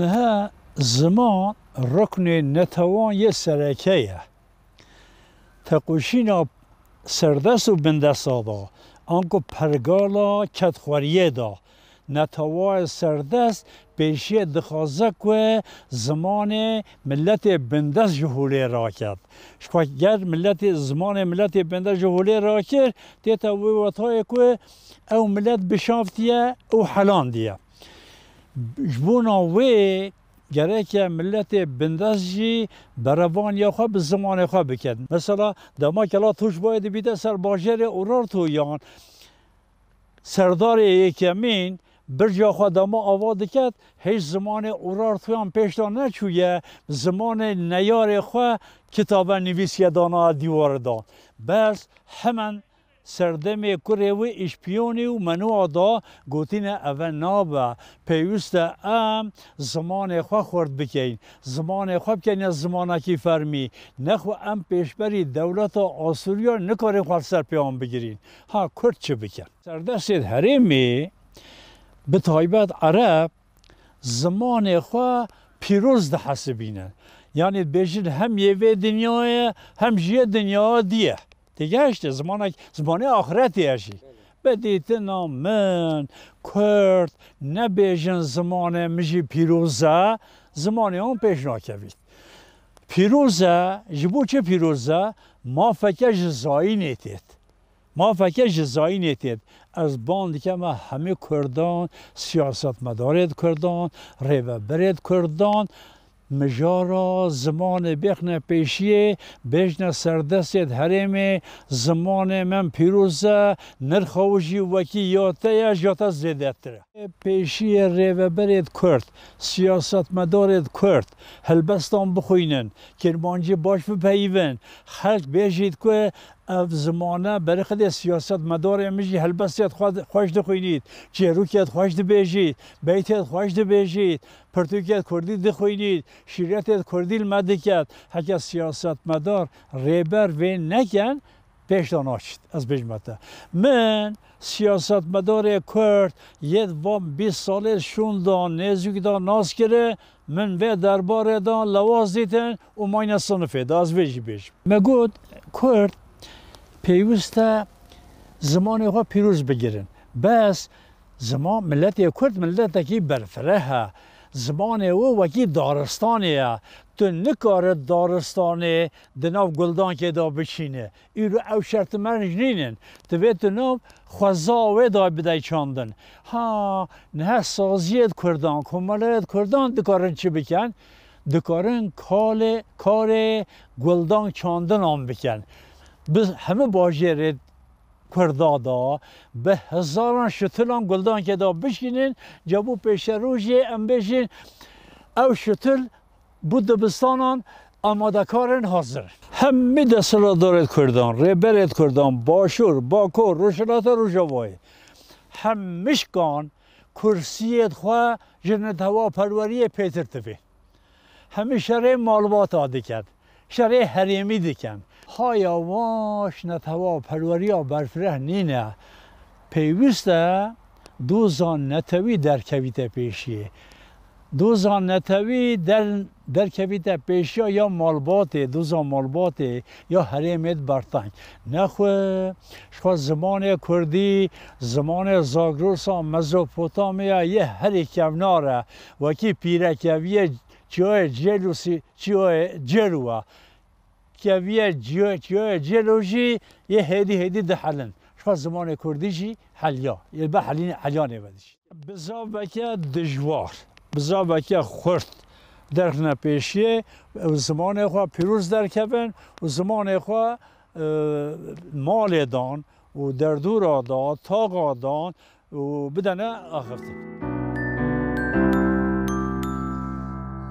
نه زمان رکن نتوان یه سرکه تقوشینا سردست و آده آنکو پرگالا کتخوریه دا نتوان سردست پیشی دخوازه که زمان ملت بندس جهوله را کرد شکا گر ملت زمان ملت بندس جهوله را کرد دیتا ویواتای که او ملت بشافتیه او حلان دیه جبونا وی که ملت بنداز جی بروان یا خواه به زمان خواه بکن مثلا دما کلا توش باید بیده سر باجر اورار تو یان سردار یکمین بر جا خواه دما آواد کرد هیچ زمان اورار تویان پیشتان نچویه زمان نیار خواه کتاب نویسی دانا دیوار دان بس همان سردم کره و اشپیونی و منو ادا گوتینه اوه نابه پیوسته ام زمان خواه خورد بکین زمان خواه بکین زمانه کی فرمی نخو ام پیشبری دولت آسوریا نکاره خواه سر پیام بگیرین ها کرد چه بکن سردستید هرمی به تایبت عرب زمان خوا پیروز ده حسبینه یعنی بیشن هم یه دنیای هم جیه دنیا دیه دیگه زمانه زمانه آخرتی به بدیتنا نامن کرد نبیجن زمانه مجی پیروزه زمانه اون پیش ناکوید پیروزه جبو چه پیروزه ما فکر جزایی نیتید ما فکر جزایی نیتید از باند که ما همه کردان سیاست مدارید کردان ریوه برید کردان مجارا زمان بخنه پیشیه بجن سردستید حرم زمان من پیروزه نرخوشی وکی یاته یا جاته زیدتره پیشی ریوبرید کرد سیاست مدارید کرد هلبستان بخوینن کرمانجی باش بپیون خلق بیشید که اف زمانه برای خود سیاست مدار امیجی هلبستید خوش دخوینید چیروکیت خوش دبیجید بیتیت خوش دبیجید پرتوکیت کردی دخوینید شیریتید کردی المدکید، حکی سیاست مدار ریبر وین نکن پیش داناشت از بجمته من سیاست مدار کرد یه وام 20 ساله شوندان نزوک دان ناس کره من به درباره دان لواز دیتن و ماین صنفه دا از بجی بیش مگود کرد پیوسته زمان خواه پیروز بگیرن بس زمان ملت کرد ملت که برفره ها زبان او وکی دارستانیه تو نکار دارستانه دناو گلدان که دا بچینه ای رو او شرط مرنج نینن تو به تو خوزاوه دا بدای چاندن ها نه سازیت کردان کمالت کردان دکارن چی بکن دکارن کال کار گلدان چاندن آن بکن همه همه رید. کردادا به هزاران شتلان گلدان که دا بشینین جبو پیش روژی ام بشین او شتل بود دبستانان کارن حاضر همه دستلا دارد کردان ریبرد کردان باشور باکور روشلات روشوای همش کان کرسیت خواه جنت هوا پروری پیتر تبین همیشه ری مالوات آده کرد شرع حریمی دیکن های واش نتوا پروریا برفره نینه پیوسته زان نتوی در کویت پیشیه زان نتوی در در کویت پیشی یا مالبات دوزان مالبات یا حریمت برتنگ نخوه شکا زمان کردی زمان زاگروس و مزوپوتامیا یه هری کمناره وکی پیرکوی që e gjelusi, që e gjelua. Kja vje gjë, që e gjeluji, je hedi hedi da halen. Shpa zëmane kurdishi, halja. il ba halin, haljan e vedish. Bëzabëkja dëzhvar, bëzabëkja khërt, درک نپیشیه و زمان خواه پیروز درکبن و زمان خواه مال دان و دردور آدان تاق آدان و بدنه آخفتن